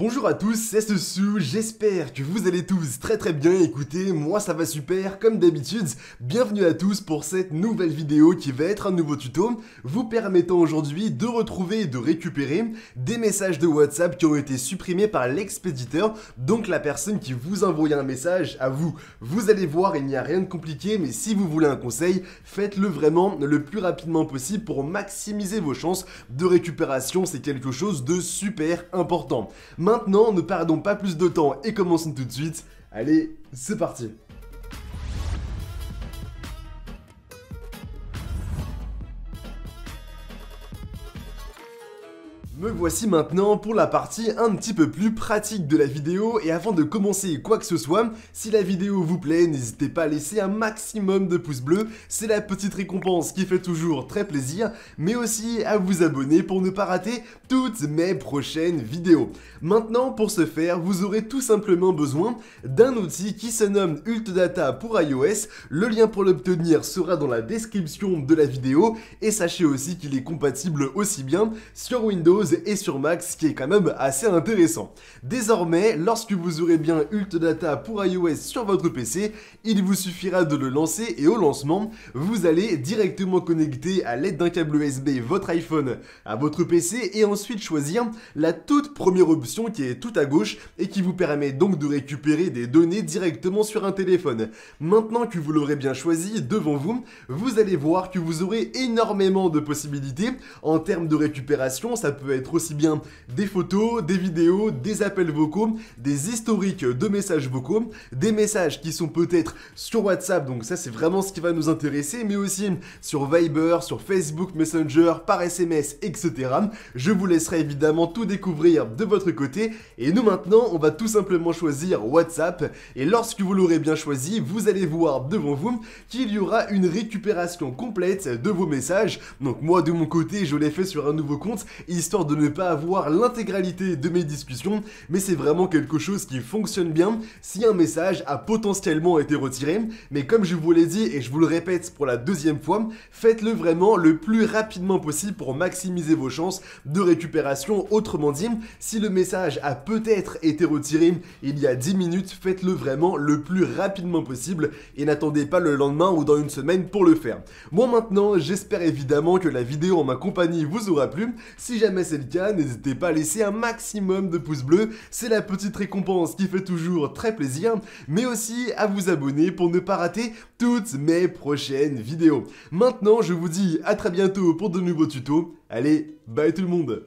Bonjour à tous, c'est Soussou, j'espère que vous allez tous très très bien, écoutez, moi ça va super, comme d'habitude, bienvenue à tous pour cette nouvelle vidéo qui va être un nouveau tuto, vous permettant aujourd'hui de retrouver et de récupérer des messages de WhatsApp qui ont été supprimés par l'expéditeur, donc la personne qui vous envoyait un message à vous. Vous allez voir, il n'y a rien de compliqué, mais si vous voulez un conseil, faites-le vraiment le plus rapidement possible pour maximiser vos chances de récupération, c'est quelque chose de super important. Maintenant, ne perdons pas plus de temps et commençons tout de suite. Allez, c'est parti Me voici maintenant pour la partie un petit peu plus pratique de la vidéo et avant de commencer quoi que ce soit, si la vidéo vous plaît, n'hésitez pas à laisser un maximum de pouces bleus, c'est la petite récompense qui fait toujours très plaisir, mais aussi à vous abonner pour ne pas rater toutes mes prochaines vidéos. Maintenant, pour ce faire, vous aurez tout simplement besoin d'un outil qui se nomme Ultdata pour iOS, le lien pour l'obtenir sera dans la description de la vidéo et sachez aussi qu'il est compatible aussi bien sur Windows et sur Mac, ce qui est quand même assez intéressant. Désormais, lorsque vous aurez bien UltData Data pour iOS sur votre PC, il vous suffira de le lancer et au lancement, vous allez directement connecter à l'aide d'un câble USB votre iPhone à votre PC et ensuite choisir la toute première option qui est tout à gauche et qui vous permet donc de récupérer des données directement sur un téléphone. Maintenant que vous l'aurez bien choisi devant vous, vous allez voir que vous aurez énormément de possibilités en termes de récupération, ça peut être aussi bien des photos, des vidéos, des appels vocaux, des historiques de messages vocaux, des messages qui sont peut-être sur WhatsApp, donc ça c'est vraiment ce qui va nous intéresser, mais aussi sur Viber, sur Facebook Messenger, par SMS, etc. Je vous laisserai évidemment tout découvrir de votre côté, et nous maintenant on va tout simplement choisir WhatsApp, et lorsque vous l'aurez bien choisi, vous allez voir devant vous qu'il y aura une récupération complète de vos messages, donc moi de mon côté je l'ai fait sur un nouveau compte, histoire de ne pas avoir l'intégralité de mes discussions, mais c'est vraiment quelque chose qui fonctionne bien si un message a potentiellement été retiré, mais comme je vous l'ai dit et je vous le répète pour la deuxième fois, faites-le vraiment le plus rapidement possible pour maximiser vos chances de récupération. Autrement dit, si le message a peut-être été retiré il y a 10 minutes, faites-le vraiment le plus rapidement possible et n'attendez pas le lendemain ou dans une semaine pour le faire. Bon maintenant, j'espère évidemment que la vidéo en ma compagnie vous aura plu. Si jamais c'est le cas, n'hésitez pas à laisser un maximum de pouces bleus, c'est la petite récompense qui fait toujours très plaisir, mais aussi à vous abonner pour ne pas rater toutes mes prochaines vidéos. Maintenant, je vous dis à très bientôt pour de nouveaux tutos. Allez, bye tout le monde